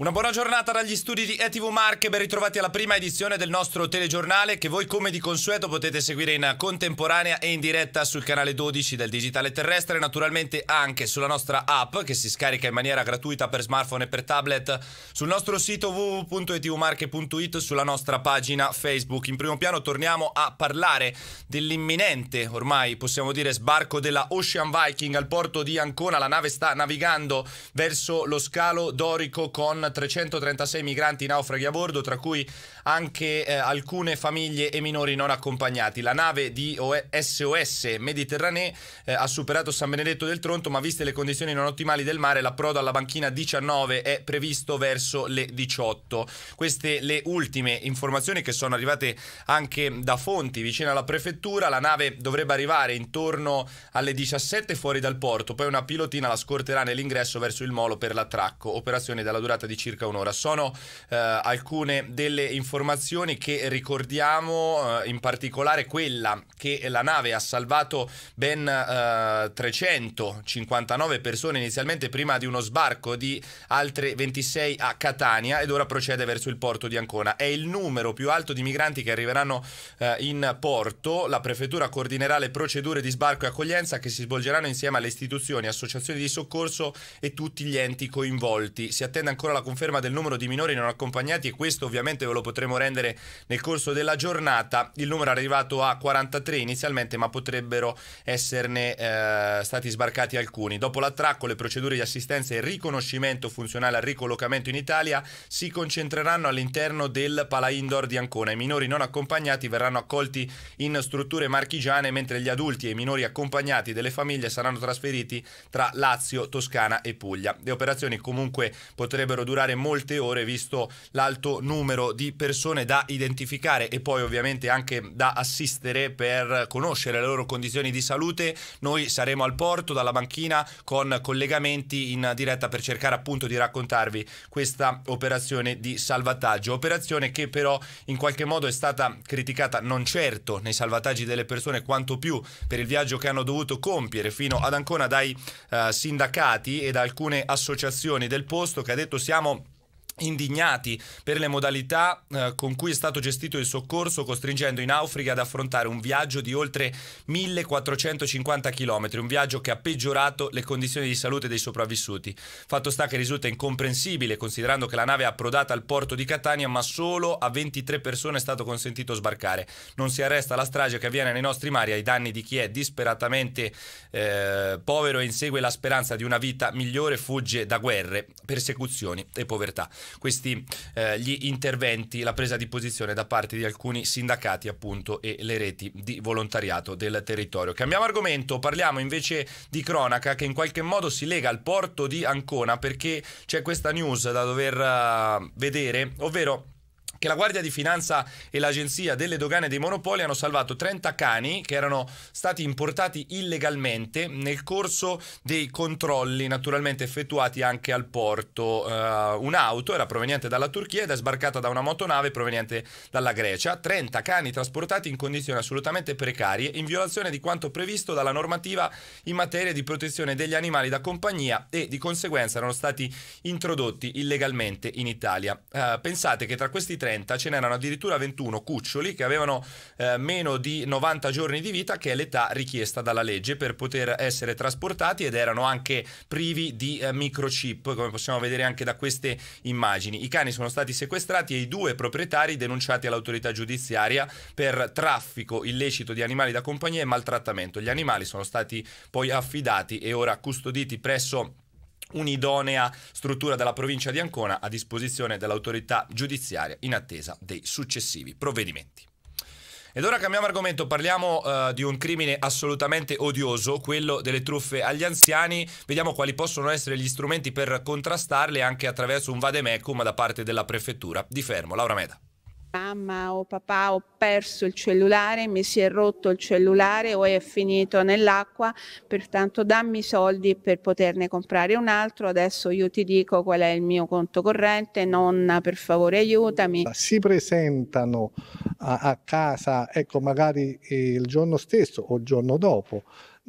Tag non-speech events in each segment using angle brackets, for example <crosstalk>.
Una buona giornata dagli studi di ETV Marche, ben ritrovati alla prima edizione del nostro telegiornale che voi come di consueto potete seguire in contemporanea e in diretta sul canale 12 del Digitale Terrestre, naturalmente anche sulla nostra app che si scarica in maniera gratuita per smartphone e per tablet sul nostro sito www.etvmarche.it sulla nostra pagina Facebook. In primo piano torniamo a parlare dell'imminente, ormai possiamo dire sbarco della Ocean Viking al porto di Ancona, la nave sta navigando verso lo scalo dorico con 336 migranti naufraghi a bordo, tra cui anche eh, alcune famiglie e minori non accompagnati. La nave di SOS Mediterranee eh, ha superato San Benedetto del Tronto, ma viste le condizioni non ottimali del mare, l'approdo alla banchina 19 è previsto verso le 18. Queste le ultime informazioni che sono arrivate anche da fonti vicino alla prefettura. La nave dovrebbe arrivare intorno alle 17 fuori dal porto, poi una pilotina la scorterà nell'ingresso verso il molo per l'attracco. Operazione della durata di circa un'ora. Sono eh, alcune delle informazioni che ricordiamo, eh, in particolare quella che la nave ha salvato ben eh, 359 persone inizialmente prima di uno sbarco di altre 26 a Catania ed ora procede verso il porto di Ancona. È il numero più alto di migranti che arriveranno eh, in porto. La prefettura coordinerà le procedure di sbarco e accoglienza che si svolgeranno insieme alle istituzioni, associazioni di soccorso e tutti gli enti coinvolti. Si attende ancora la comunicazione conferma del numero di minori non accompagnati e questo ovviamente ve lo potremo rendere nel corso della giornata. Il numero è arrivato a 43 inizialmente, ma potrebbero esserne eh, stati sbarcati alcuni. Dopo l'attracco, le procedure di assistenza e riconoscimento funzionale al ricollocamento in Italia si concentreranno all'interno del Pala Indoor di Ancona. I minori non accompagnati verranno accolti in strutture marchigiane, mentre gli adulti e i minori accompagnati delle famiglie saranno trasferiti tra Lazio, Toscana e Puglia. Le operazioni comunque potrebbero durare durare molte ore visto l'alto numero di persone da identificare e poi ovviamente anche da assistere per conoscere le loro condizioni di salute. Noi saremo al porto dalla banchina con collegamenti in diretta per cercare appunto di raccontarvi questa operazione di salvataggio, operazione che però in qualche modo è stata criticata non certo nei salvataggi delle persone quanto più per il viaggio che hanno dovuto compiere fino ad Ancona dai eh, sindacati e da alcune associazioni del posto che ha detto siamo ¡Vamos! indignati per le modalità eh, con cui è stato gestito il soccorso, costringendo i naufraghi ad affrontare un viaggio di oltre 1450 km, un viaggio che ha peggiorato le condizioni di salute dei sopravvissuti. Fatto sta che risulta incomprensibile, considerando che la nave è approdata al porto di Catania, ma solo a 23 persone è stato consentito sbarcare. Non si arresta la strage che avviene nei nostri mari ai danni di chi è disperatamente eh, povero e insegue la speranza di una vita migliore, fugge da guerre, persecuzioni e povertà questi eh, gli interventi, la presa di posizione da parte di alcuni sindacati appunto e le reti di volontariato del territorio. Cambiamo argomento, parliamo invece di cronaca che in qualche modo si lega al porto di Ancona perché c'è questa news da dover uh, vedere, ovvero che la Guardia di Finanza e l'Agenzia delle Dogane dei Monopoli hanno salvato 30 cani che erano stati importati illegalmente nel corso dei controlli naturalmente effettuati anche al porto. Uh, un'auto era proveniente dalla Turchia ed è sbarcata da una motonave proveniente dalla Grecia. 30 cani trasportati in condizioni assolutamente precarie in violazione di quanto previsto dalla normativa in materia di protezione degli animali da compagnia e di conseguenza erano stati introdotti illegalmente in Italia. Uh, pensate che tra questi 30 30 ce n'erano addirittura 21 cuccioli che avevano eh, meno di 90 giorni di vita, che è l'età richiesta dalla legge per poter essere trasportati ed erano anche privi di eh, microchip, come possiamo vedere anche da queste immagini. I cani sono stati sequestrati e i due proprietari denunciati all'autorità giudiziaria per traffico illecito di animali da compagnia e maltrattamento. Gli animali sono stati poi affidati e ora custoditi presso un'idonea struttura della provincia di Ancona a disposizione dell'autorità giudiziaria in attesa dei successivi provvedimenti. Ed ora cambiamo argomento, parliamo uh, di un crimine assolutamente odioso, quello delle truffe agli anziani. Vediamo quali possono essere gli strumenti per contrastarle anche attraverso un vademecum da parte della prefettura di Fermo. Laura Meda mamma o papà ho perso il cellulare, mi si è rotto il cellulare o è finito nell'acqua, pertanto dammi i soldi per poterne comprare un altro, adesso io ti dico qual è il mio conto corrente, nonna per favore aiutami. Si presentano a, a casa, ecco magari il giorno stesso o il giorno dopo,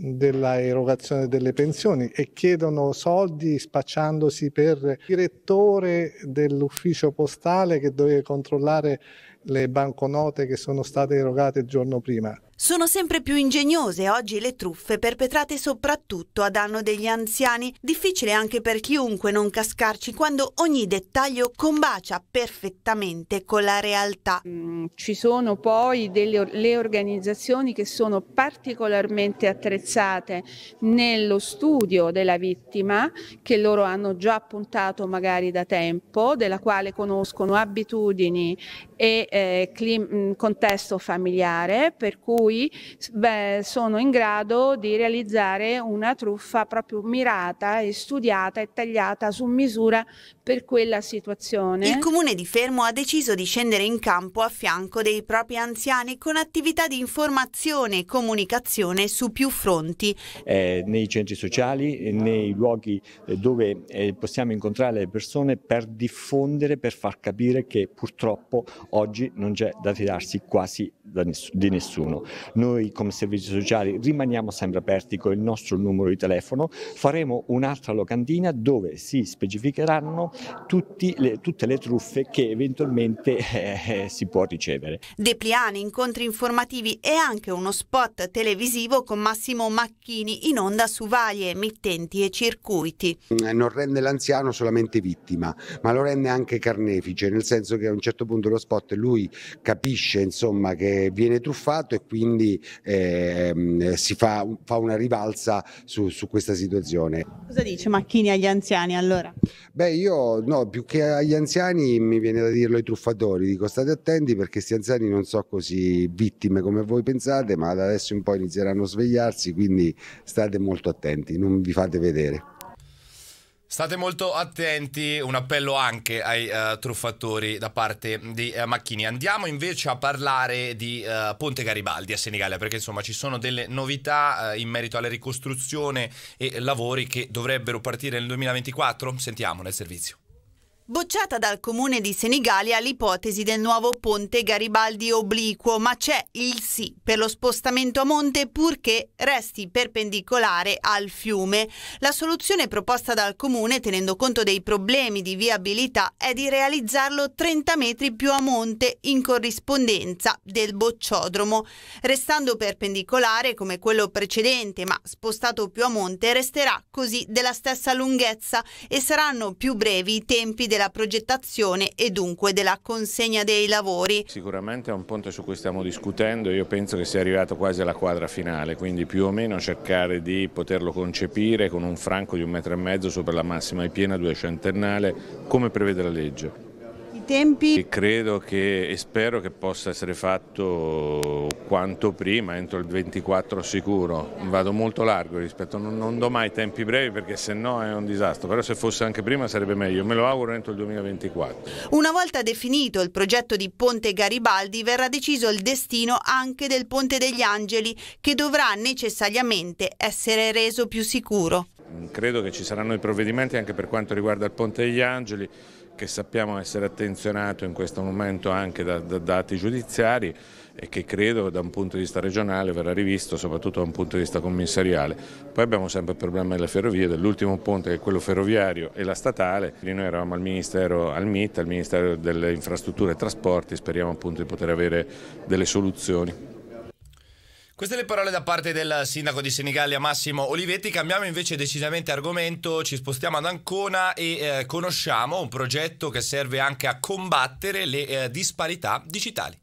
della erogazione delle pensioni e chiedono soldi spacciandosi per direttore dell'ufficio postale che deve controllare le banconote che sono state erogate il giorno prima. Sono sempre più ingegnose oggi le truffe perpetrate soprattutto a danno degli anziani, difficile anche per chiunque non cascarci quando ogni dettaglio combacia perfettamente con la realtà. Mm, ci sono poi delle organizzazioni che sono particolarmente attrezzate nello studio della vittima, che loro hanno già appuntato magari da tempo, della quale conoscono abitudini e eh, clim- mm, contesto familiare per cui beh, sono in grado di realizzare una truffa proprio mirata e studiata e tagliata su misura per quella situazione. Il comune di Fermo ha deciso di scendere in campo a fianco dei propri anziani con attività di informazione e comunicazione su più fronti. Eh, nei centri sociali, eh, nei luoghi eh, dove eh, possiamo incontrare le persone per diffondere, per far capire che purtroppo oggi oggi non c'è da fidarsi quasi ness- di nessuno. Noi come servizi sociali rimaniamo sempre aperti con il nostro numero di telefono, faremo un'altra locandina dove si specificheranno le, tutte le truffe che eventualmente <laughs> eh, si può ricevere. Depliani, incontri informativi e anche uno spot televisivo con Massimo Macchini in onda su varie emittenti e circuiti. Mm, non rende l'anziano solamente vittima, ma lo rende anche carnefice, nel senso che a un certo punto lo spot lui capisce insomma che eh, viene truffato e quindi eh, si fa, fa, una rivalsa su, su, questa situazione. Cosa dice Macchini agli anziani allora? Beh io no, più che agli anziani mi viene da dirlo ai truffatori, dico state attenti perché questi anziani non sono così vittime come voi pensate ma da adesso in poi inizieranno a svegliarsi quindi state molto attenti, non vi fate vedere. State molto attenti, un appello anche ai uh, truffatori da parte di uh, Macchini. Andiamo invece a parlare di uh, Ponte Garibaldi a Senigallia, perché insomma ci sono delle novità in merito alla ricostruzione e lavori che dovrebbero partire nel 2024. Sentiamo nel servizio. Bocciata dal comune di Senigallia l'ipotesi del nuovo ponte Garibaldi obliquo, ma c'è il sì per lo spostamento a monte purché resti perpendicolare al fiume. La soluzione proposta dal comune, tenendo conto dei problemi di viabilità, è di realizzarlo 30 metri più a monte in corrispondenza del bocciodromo. Restando perpendicolare come quello precedente, ma spostato più a monte, resterà così della stessa lunghezza e saranno più brevi i tempi della della progettazione e dunque della consegna dei lavori. Sicuramente è un punto su cui stiamo discutendo, io penso che sia arrivato quasi alla quadra finale, quindi più o meno cercare di poterlo concepire con un franco di un metro e mezzo sopra la massima e piena duecentennale come prevede la legge tempi? Credo che e spero che possa essere fatto quanto prima, entro il 24 sicuro. Vado molto largo rispetto, non, non do mai tempi brevi perché se no è un disastro, però se fosse anche prima sarebbe meglio, me lo auguro entro il 2024. Una volta definito il progetto di Ponte Garibaldi verrà deciso il destino anche del Ponte degli Angeli che dovrà necessariamente essere reso più sicuro. Credo che ci saranno i provvedimenti anche per quanto riguarda il Ponte degli Angeli, che sappiamo essere attenzionato in questo momento anche da, da dati giudiziari e che credo da un punto di vista regionale verrà rivisto, soprattutto da un punto di vista commissariale. Poi abbiamo sempre il problema delle ferrovie, dell'ultimo ponte che è quello ferroviario e la statale. Quindi noi eravamo al Ministero, al MIT, al Ministero delle Infrastrutture e Trasporti, speriamo appunto di poter avere delle soluzioni. Queste le parole da parte del sindaco di Senigallia Massimo Olivetti. Cambiamo invece decisamente argomento, ci spostiamo ad Ancona e eh, conosciamo un progetto che serve anche a combattere le eh, disparità digitali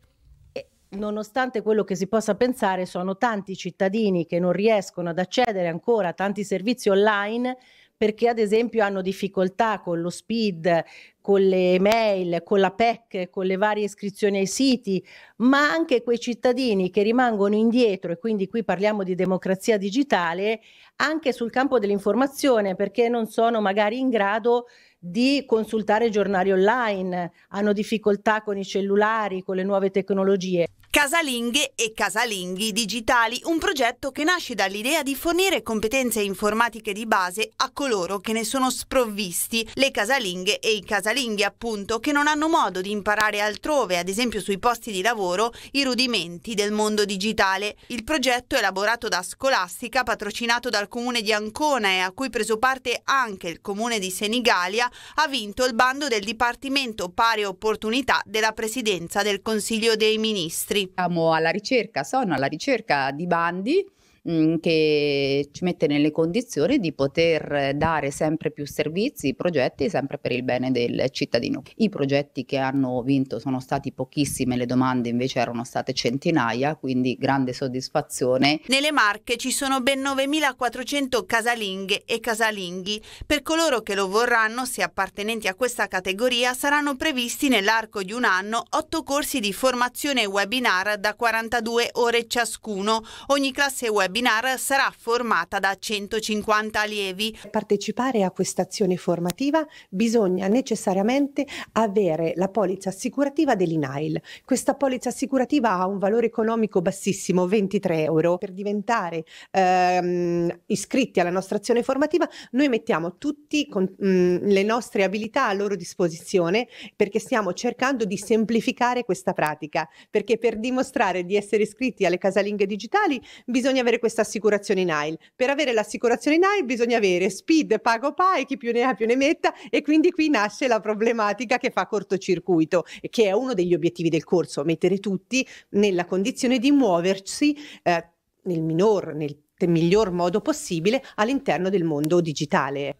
nonostante quello che si possa pensare, sono tanti cittadini che non riescono ad accedere ancora a tanti servizi online perché ad esempio hanno difficoltà con lo speed, con le mail, con la PEC, con le varie iscrizioni ai siti, ma anche quei cittadini che rimangono indietro, e quindi qui parliamo di democrazia digitale, anche sul campo dell'informazione, perché non sono magari in grado di consultare giornali online, hanno difficoltà con i cellulari, con le nuove tecnologie. Casalinghe e casalinghi digitali, un progetto che nasce dall'idea di fornire competenze informatiche di base a coloro che ne sono sprovvisti, le casalinghe e i casalinghi appunto, che non hanno modo di imparare altrove, ad esempio sui posti di lavoro, i rudimenti del mondo digitale. Il progetto elaborato da Scolastica, patrocinato dal comune di Ancona e a cui preso parte anche il comune di Senigalia, ha vinto il bando del Dipartimento Pari Opportunità della Presidenza del Consiglio dei Ministri. Siamo alla ricerca, sono alla ricerca di bandi Mhmm, che ci mette nelle condizioni di poter dare sempre più servizi, progetti sempre per il bene del cittadino. I progetti che hanno vinto sono stati pochissime, le domande invece erano state centinaia, quindi grande soddisfazione. Nelle Marche ci sono ben 9.400 casalinghe e casalinghi. Per coloro che lo vorranno, se appartenenti a questa categoria, saranno previsti nell'arco di un anno 8 corsi di formazione webinar da 42 ore ciascuno. Ogni classe webinar webinar sarà formata da 150 allievi. Per partecipare a questa azione formativa bisogna necessariamente avere la polizza assicurativa dell'INAIL. Questa polizza assicurativa ha un valore economico bassissimo, 23 euro. Per diventare ehm, iscritti alla nostra azione formativa noi mettiamo tutte mm, le nostre abilità a loro disposizione perché stiamo cercando di semplificare questa pratica, perché per dimostrare di essere iscritti alle casalinghe digitali bisogna avere avere questa assicurazione in AIL. Per avere l'assicurazione in AIL bisogna avere speed, pago PA e chi più ne ha più ne metta e quindi qui nasce la problematica che fa cortocircuito, che è uno degli obiettivi del corso, mettere tutti nella condizione di muoversi eh, nel minor, nel miglior modo possibile all'interno del mondo digitale.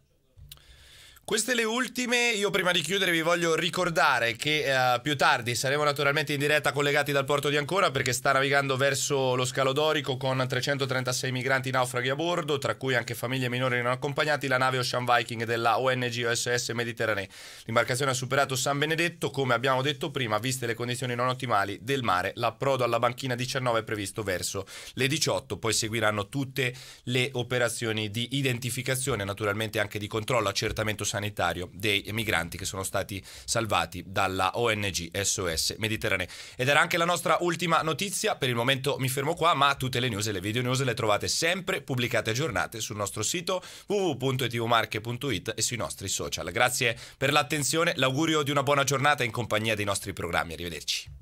Queste le ultime, io prima di chiudere vi voglio ricordare che eh, più tardi saremo naturalmente in diretta collegati dal porto di Ancora perché sta navigando verso lo scalo dorico con 336 migranti naufraghi a bordo, tra cui anche famiglie minori non accompagnati, la nave Ocean Viking della ONG OSS Mediterranee. L'imbarcazione ha superato San Benedetto, come abbiamo detto prima, viste le condizioni non ottimali del mare, l'approdo alla banchina 19 è previsto verso le 18, poi seguiranno tutte le operazioni di identificazione, naturalmente anche di controllo, accertamento sanitario sanitario dei migranti che sono stati salvati dalla ONG SOS Mediterraneo. Ed era anche la nostra ultima notizia, per il momento mi fermo qua, ma tutte le news e le video news le trovate sempre pubblicate e aggiornate sul nostro sito www.etvmarche.it e sui nostri social. Grazie per l'attenzione, l'augurio di una buona giornata in compagnia dei nostri programmi, arrivederci.